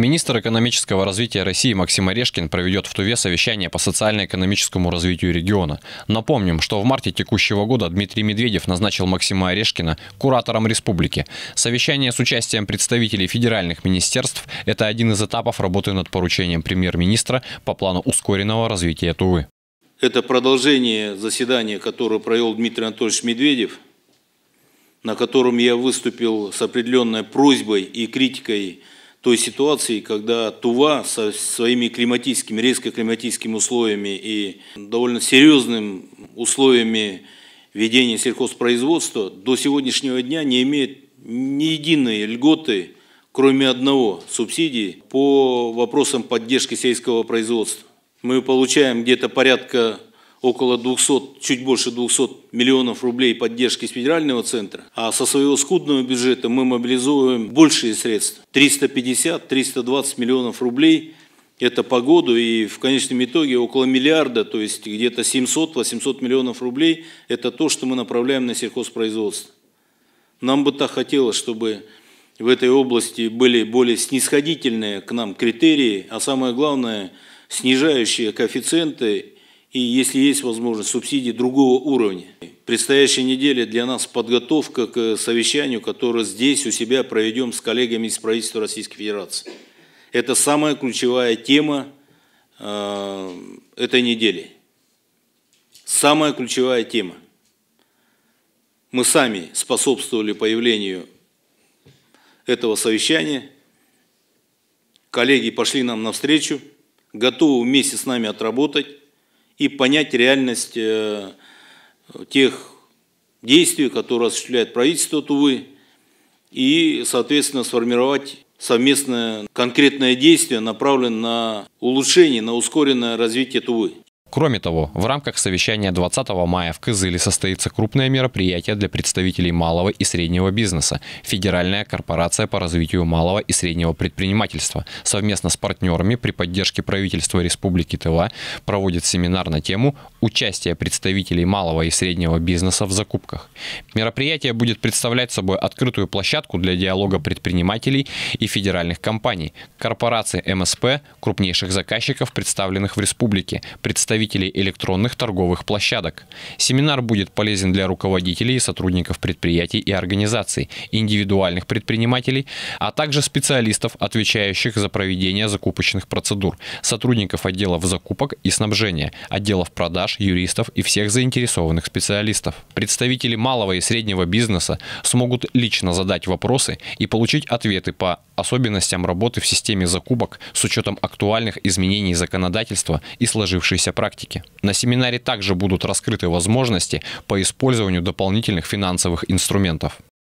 Министр экономического развития России Максим Орешкин проведет в Туве совещание по социально-экономическому развитию региона. Напомним, что в марте текущего года Дмитрий Медведев назначил Максима Орешкина куратором республики. Совещание с участием представителей федеральных министерств – это один из этапов работы над поручением премьер-министра по плану ускоренного развития Тувы. Это продолжение заседания, которое провел Дмитрий Анатольевич Медведев, на котором я выступил с определенной просьбой и критикой той ситуации, когда Тува со своими климатическими, резко климатическими условиями и довольно серьезными условиями ведения сельхозпроизводства до сегодняшнего дня не имеет ни единой льготы, кроме одного – субсидии по вопросам поддержки сельского производства. Мы получаем где-то порядка около 200, чуть больше 200 миллионов рублей поддержки с федерального центра, а со своего скудного бюджета мы мобилизуем большие средства. 350-320 миллионов рублей это по году, и в конечном итоге около миллиарда, то есть где-то 700-800 миллионов рублей, это то, что мы направляем на сельхозпроизводство. Нам бы так хотелось, чтобы в этой области были более снисходительные к нам критерии, а самое главное, снижающие коэффициенты и, если есть возможность, субсидий другого уровня. Предстоящая неделя для нас подготовка к э, совещанию, которое здесь у себя проведем с коллегами из правительства Российской Федерации. Это самая ключевая тема э, этой недели. Самая ключевая тема. Мы сами способствовали появлению этого совещания. Коллеги пошли нам навстречу, готовы вместе с нами отработать и понять реальность э, тех действий, которые осуществляет правительство Тувы, и, соответственно, сформировать совместное конкретное действие, направленное на улучшение, на ускоренное развитие Тувы. Кроме того, в рамках совещания 20 мая в Кызыле состоится крупное мероприятие для представителей малого и среднего бизнеса «Федеральная корпорация по развитию малого и среднего предпринимательства» совместно с партнерами при поддержке правительства Республики Тыва проводит семинар на тему «Участие представителей малого и среднего бизнеса в закупках». Мероприятие будет представлять собой открытую площадку для диалога предпринимателей и федеральных компаний, корпораций МСП, крупнейших заказчиков, представленных в республике, представителей представителей электронных торговых площадок. Семинар будет полезен для руководителей и сотрудников предприятий и организаций, индивидуальных предпринимателей, а также специалистов, отвечающих за проведение закупочных процедур, сотрудников отделов закупок и снабжения, отделов продаж, юристов и всех заинтересованных специалистов. Представители малого и среднего бизнеса смогут лично задать вопросы и получить ответы по особенностям работы в системе закупок с учетом актуальных изменений законодательства и сложившейся практики практики. На семинаре также будут раскрыты возможности по использованию дополнительных финансовых инструментов.